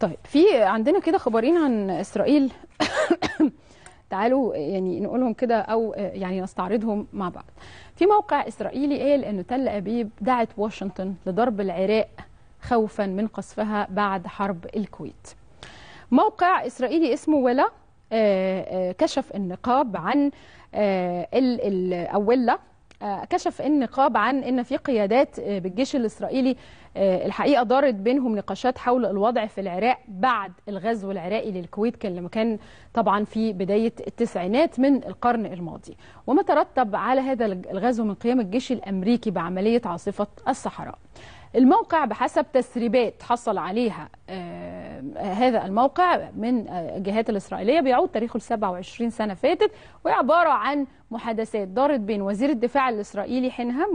طيب في عندنا كده خبرين عن اسرائيل تعالوا يعني نقولهم كده او يعني نستعرضهم مع بعض. في موقع اسرائيلي قال ان تل ابيب دعت واشنطن لضرب العراق خوفا من قصفها بعد حرب الكويت. موقع اسرائيلي اسمه ولا آه، آه، كشف النقاب عن آه، او ولا كشف النقاب عن ان في قيادات آه، بالجيش الاسرائيلي آه، الحقيقه دارت بينهم نقاشات حول الوضع في العراق بعد الغزو العراقي للكويت كان لما كان طبعا في بدايه التسعينات من القرن الماضي وما ترتب على هذا الغزو من قيام الجيش الامريكي بعمليه عاصفه الصحراء الموقع بحسب تسريبات حصل عليها آه، هذا الموقع من الجهات الإسرائيلية بيعود تاريخه ل 27 سنة فاتت وعبارة عن محادثات دارت بين وزير الدفاع الإسرائيلي حينها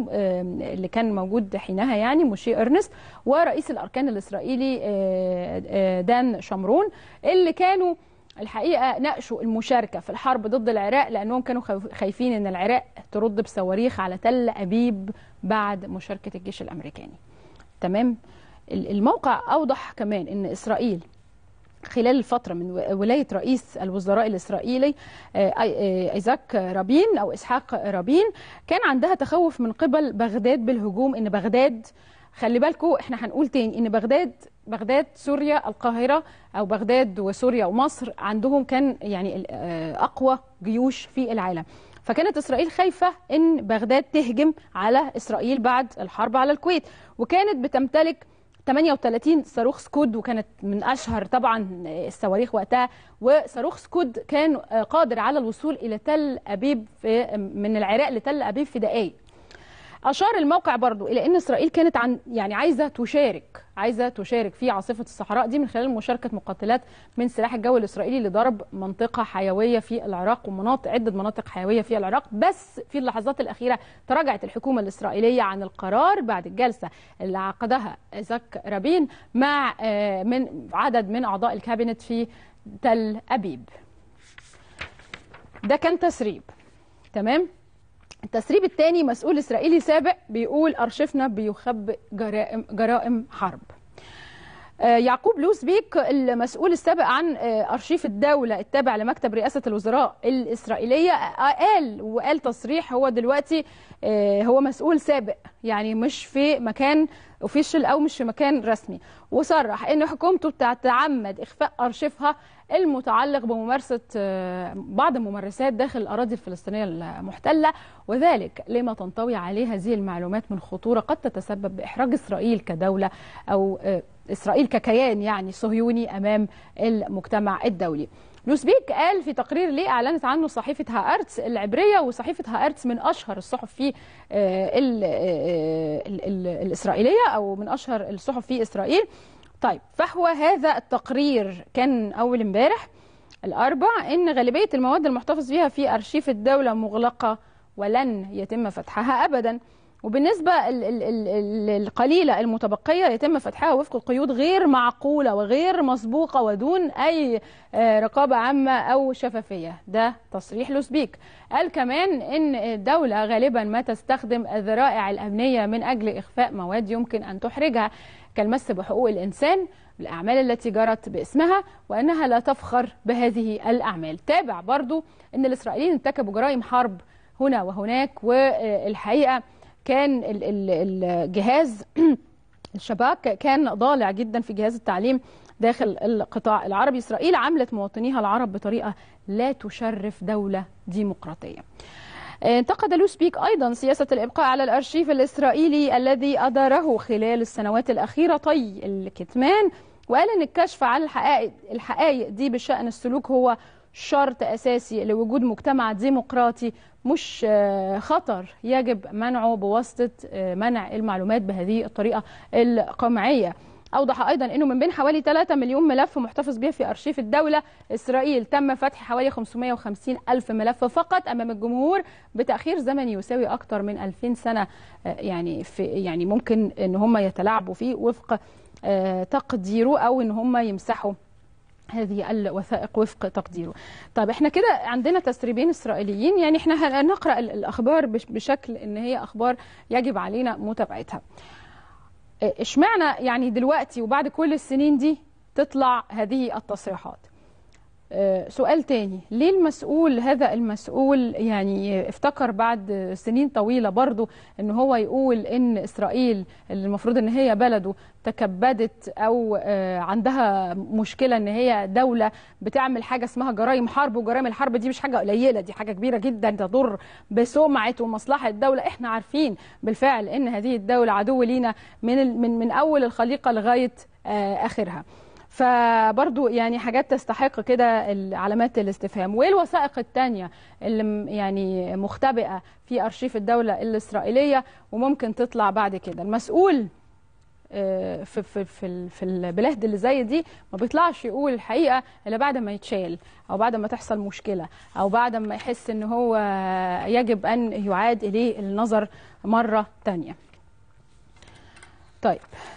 اللي كان موجود حينها يعني موشي إرنست ورئيس الأركان الإسرائيلي آه، آه، دان شمرون اللي كانوا الحقيقه ناقشوا المشاركه في الحرب ضد العراق لانهم كانوا خايفين ان العراق ترد بصواريخ على تل ابيب بعد مشاركه الجيش الامريكاني تمام الموقع أوضح كمان أن إسرائيل خلال الفترة من ولاية رئيس الوزراء الإسرائيلي آه، آه، إيزاك رابين أو إسحاق رابين كان عندها تخوف من قبل بغداد بالهجوم إن بغداد خلي بالكو احنا هنقول تاني ان بغداد بغداد سوريا القاهره او بغداد وسوريا ومصر عندهم كان يعني آه، اقوى جيوش في العالم فكانت اسرائيل خايفه ان بغداد تهجم على اسرائيل بعد الحرب على الكويت وكانت بتمتلك 38 صاروخ سكود وكانت من اشهر طبعا الصواريخ وقتها وصاروخ سكود كان قادر على الوصول الى تل ابيب في من العراق لتل ابيب في دقائق اشار الموقع برضو الى ان اسرائيل كانت عن يعني عايزه تشارك عايزه تشارك في عاصفه الصحراء دي من خلال مشاركه مقاتلات من سلاح الجو الاسرائيلي لضرب منطقه حيويه في العراق ومناطق عده مناطق حيويه في العراق بس في اللحظات الاخيره تراجعت الحكومه الاسرائيليه عن القرار بعد الجلسه اللي عقدها زك رابين مع آه، من عدد من اعضاء الكابينت في تل ابيب ده كان تسريب تمام التسريب الثاني مسؤول إسرائيلي سابق بيقول أرشفنا بيخبئ جرائم, جرائم حرب آه، يعقوب لوس بيك المسؤول السابق عن آه، أرشيف الدولة التابع لمكتب رئاسة الوزراء الإسرائيلية آه، قال وقال تصريح هو دلوقتي هو مسؤول سابق يعني مش في مكان اوفيشال او مش في مكان رسمي وصرح ان حكومته بتتعمد اخفاء ارشيفها المتعلق بممارسه بعض الممارسات داخل الاراضي الفلسطينيه المحتله وذلك لما تنطوي عليه هذه المعلومات من خطوره قد تتسبب باحراج اسرائيل كدوله او اسرائيل ككيان يعني صهيوني امام المجتمع الدولي نوسبيك قال في تقرير ليه اعلنت عنه صحيفه هارتس العبريه وصحيفه هارتس من اشهر الصحف في آه، آه، آه، الاسرائيليه او من اشهر الصحف في اسرائيل طيب فهو هذا التقرير كان اول امبارح الاربع ان غالبيه المواد المحتفظ بها في ارشيف الدوله مغلقه ولن يتم فتحها ابدا وبالنسبة القليلة المتبقية يتم فتحها وفق قيود غير معقولة وغير مسبوقة ودون أي آه، رقابة عامة أو شفافية ده تصريح لوسبيك قال كمان أن الدولة غالبا ما تستخدم الذرائع الأمنية من أجل إخفاء مواد يمكن أن تحرجها كالمس بحقوق الإنسان الأعمال التي جرت باسمها وأنها لا تفخر بهذه الأعمال تابع برضو أن الإسرائيليين ارتكبوا جرائم حرب هنا وهناك والحقيقة كان الجهاز الشباك كان ضالع جدا في جهاز التعليم داخل القطاع العربي إسرائيل عملت مواطنيها العرب بطريقة لا تشرف دولة ديمقراطية انتقد لو سبيك أيضا سياسة الإبقاء على الأرشيف الإسرائيلي الذي أداره خلال السنوات الأخيرة طي الكتمان وقال أن الكشف عن الحقائق, الحقائق دي بشأن السلوك هو شرط أساسي لوجود مجتمع ديمقراطي مش آه، خطر يجب منعه بواسطة آه، منع المعلومات بهذه الطريقة القمعية أوضح أيضا أنه من بين حوالي 3 مليون ملف محتفظ به في أرشيف الدولة إسرائيل تم فتح حوالي 550 ألف ملف فقط أمام الجمهور بتأخير زمني يساوي أكثر من 2000 سنة آه، يعني في يعني ممكن أن هم يتلاعبوا فيه وفق تقديره أو أن هم يمسحوا هذه الوثائق وفق تقديره طب احنا كده عندنا تسريبين اسرائيليين يعني احنا هنقرا الاخبار بشكل ان هي اخبار يجب علينا متابعتها اشمعنى يعني دلوقتي وبعد كل السنين دي تطلع هذه التصريحات آه، سؤال تاني ليه المسؤول هذا المسؤول يعني افتكر بعد سنين طويلة برضو ان هو يقول ان اسرائيل اللي المفروض ان هي بلده تكبدت او آه، عندها مشكلة ان هي دولة بتعمل حاجة اسمها جرائم حرب وجرائم الحرب دي مش حاجة قليلة دي حاجة كبيرة جدا تضر بسمعة ومصلحة الدولة احنا عارفين بالفعل ان هذه الدولة عدو لينا من, من, من اول الخليقة لغاية آه، اخرها فبرضو يعني حاجات تستحق كده علامات الاستفهام وايه الوثائق الثانيه اللي يعني مختبئه في ارشيف الدوله الاسرائيليه وممكن تطلع بعد كده المسؤول آه، في في في في البلاد اللي زي دي ما بيطلعش يقول الحقيقه الا بعد ما يتشال او بعد ما تحصل مشكله او بعد ما يحس ان هو يجب ان يعاد اليه النظر مره ثانيه. طيب